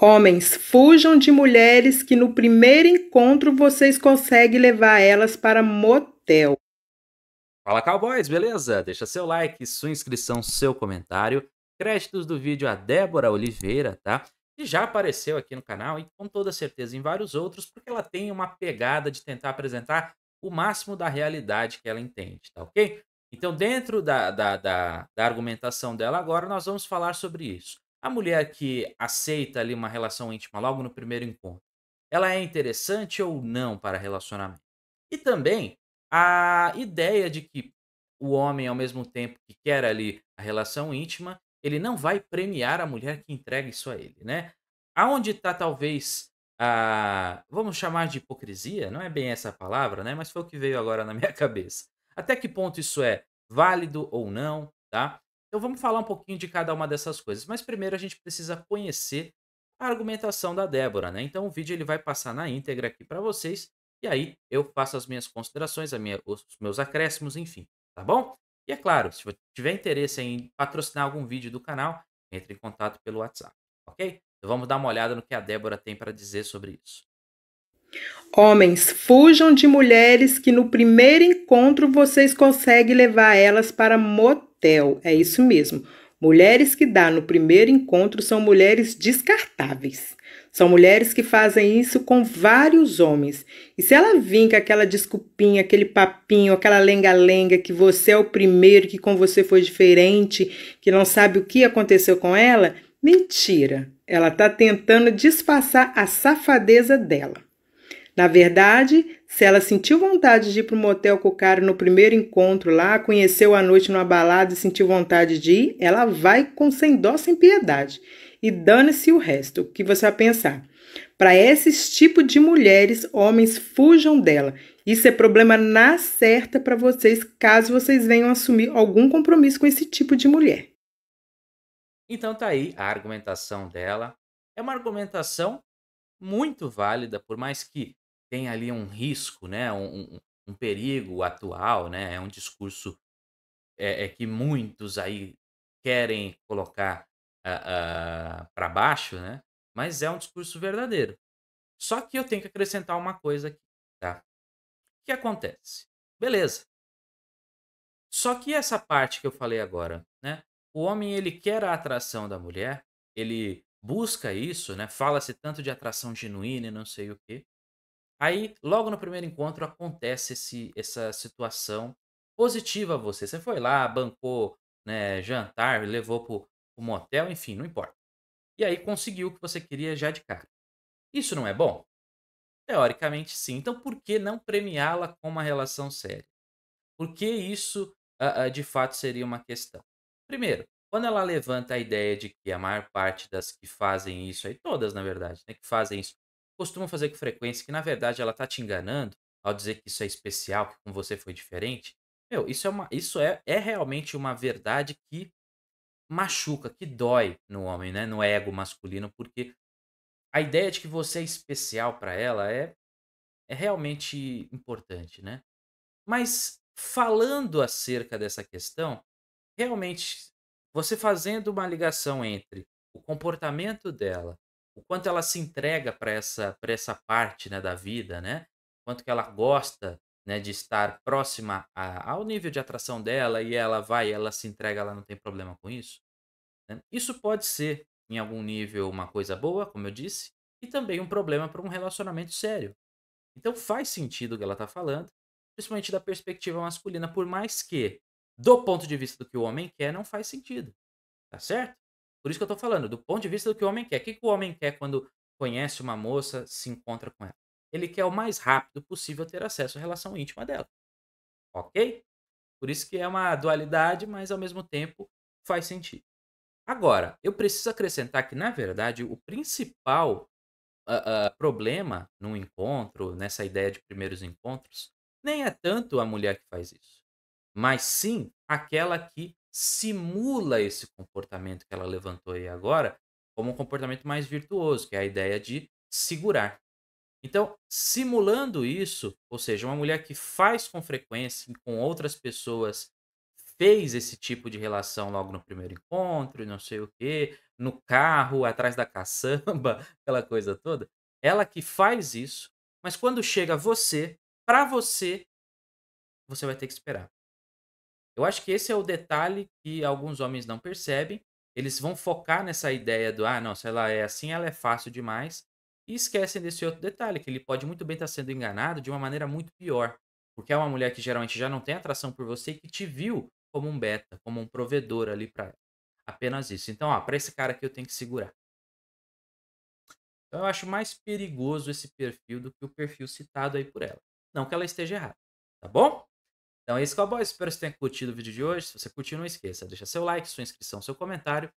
Homens, fujam de mulheres que no primeiro encontro vocês conseguem levar elas para motel. Fala Cowboys, beleza? Deixa seu like, sua inscrição, seu comentário. Créditos do vídeo a Débora Oliveira, tá? Que já apareceu aqui no canal e com toda certeza em vários outros, porque ela tem uma pegada de tentar apresentar o máximo da realidade que ela entende, tá ok? Então, dentro da, da, da, da argumentação dela agora, nós vamos falar sobre isso. A mulher que aceita ali uma relação íntima logo no primeiro encontro, ela é interessante ou não para relacionamento? E também a ideia de que o homem, ao mesmo tempo que quer ali a relação íntima, ele não vai premiar a mulher que entrega isso a ele, né? Aonde está talvez a, vamos chamar de hipocrisia, não é bem essa palavra, né? Mas foi o que veio agora na minha cabeça. Até que ponto isso é válido ou não, tá? Então vamos falar um pouquinho de cada uma dessas coisas, mas primeiro a gente precisa conhecer a argumentação da Débora, né? Então o vídeo ele vai passar na íntegra aqui para vocês e aí eu faço as minhas considerações, a minha, os meus acréscimos, enfim, tá bom? E é claro, se tiver interesse em patrocinar algum vídeo do canal, entre em contato pelo WhatsApp, ok? Então vamos dar uma olhada no que a Débora tem para dizer sobre isso. Homens, fujam de mulheres que no primeiro encontro vocês conseguem levar elas para motel é isso mesmo. Mulheres que dá no primeiro encontro são mulheres descartáveis. São mulheres que fazem isso com vários homens. E se ela vir com aquela desculpinha, aquele papinho, aquela lenga-lenga que você é o primeiro, que com você foi diferente, que não sabe o que aconteceu com ela, mentira. Ela está tentando disfarçar a safadeza dela. Na verdade, se ela sentiu vontade de ir para o motel com o cara no primeiro encontro lá, conheceu a noite numa balada e sentiu vontade de ir, ela vai com sem dó, sem piedade. E dane-se o resto, o que você vai pensar. Para esses tipos de mulheres, homens fujam dela. Isso é problema na certa para vocês, caso vocês venham assumir algum compromisso com esse tipo de mulher. Então tá aí a argumentação dela. É uma argumentação muito válida, por mais que tem ali um risco, né? Um, um, um perigo atual, né? É um discurso é, é que muitos aí querem colocar uh, ah, uh, ah, para baixo, né? Mas é um discurso verdadeiro. Só que eu tenho que acrescentar uma coisa aqui, tá? O que acontece? Beleza. Só que essa parte que eu falei agora, né? O homem ele quer a atração da mulher, ele busca isso, né? Fala-se tanto de atração genuína e não sei o quê. Aí, logo no primeiro encontro, acontece esse, essa situação positiva a você. Você foi lá, bancou né, jantar, levou pro motel, enfim, não importa. E aí conseguiu o que você queria já de cara. Isso não é bom? Teoricamente, sim. Então, por que não premiá-la com uma relação séria? Por que isso, uh, uh, de fato, seria uma questão? Primeiro, quando ela levanta a ideia de que a maior parte das que fazem isso, aí todas, na verdade, né, que fazem isso, costumam fazer com frequência, que na verdade ela tá te enganando ao dizer que isso é especial, que com você foi diferente. Meu, isso é, uma, isso é, é realmente uma verdade que machuca, que dói no homem, né? No ego masculino, porque a ideia de que você é especial para ela é, é realmente importante, né? Mas falando acerca dessa questão, realmente você fazendo uma ligação entre o comportamento dela o quanto ela se entrega para essa, essa parte né, da vida, né? O quanto que ela gosta né, de estar próxima a, ao nível de atração dela e ela vai, ela se entrega, ela não tem problema com isso. Né? Isso pode ser, em algum nível, uma coisa boa, como eu disse, e também um problema para um relacionamento sério. Então faz sentido o que ela está falando, principalmente da perspectiva masculina, por mais que, do ponto de vista do que o homem quer, não faz sentido. Tá certo? Por isso que eu estou falando, do ponto de vista do que o homem quer. O que, que o homem quer quando conhece uma moça, se encontra com ela? Ele quer o mais rápido possível ter acesso à relação íntima dela. Ok? Por isso que é uma dualidade, mas ao mesmo tempo faz sentido. Agora, eu preciso acrescentar que, na verdade, o principal uh, uh, problema num encontro, nessa ideia de primeiros encontros, nem é tanto a mulher que faz isso, mas sim aquela que simula esse comportamento que ela levantou aí agora como um comportamento mais virtuoso, que é a ideia de segurar. Então, simulando isso, ou seja, uma mulher que faz com frequência com outras pessoas fez esse tipo de relação logo no primeiro encontro, não sei o quê, no carro, atrás da caçamba, aquela coisa toda. Ela que faz isso, mas quando chega você, para você, você vai ter que esperar. Eu acho que esse é o detalhe que alguns homens não percebem. Eles vão focar nessa ideia do, ah, não, se ela é assim, ela é fácil demais. E esquecem desse outro detalhe, que ele pode muito bem estar sendo enganado de uma maneira muito pior. Porque é uma mulher que geralmente já não tem atração por você e que te viu como um beta, como um provedor ali para ela. Apenas isso. Então, ó, para esse cara aqui eu tenho que segurar. Então, eu acho mais perigoso esse perfil do que o perfil citado aí por ela. Não que ela esteja errada, tá bom? Então é isso, Cowboy. Espero que você tenha curtido o vídeo de hoje. Se você curtiu, não esqueça. Deixa seu like, sua inscrição, seu comentário.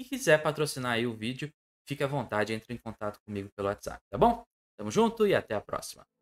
E quiser patrocinar aí o vídeo, fique à vontade, entre em contato comigo pelo WhatsApp, tá bom? Tamo junto e até a próxima.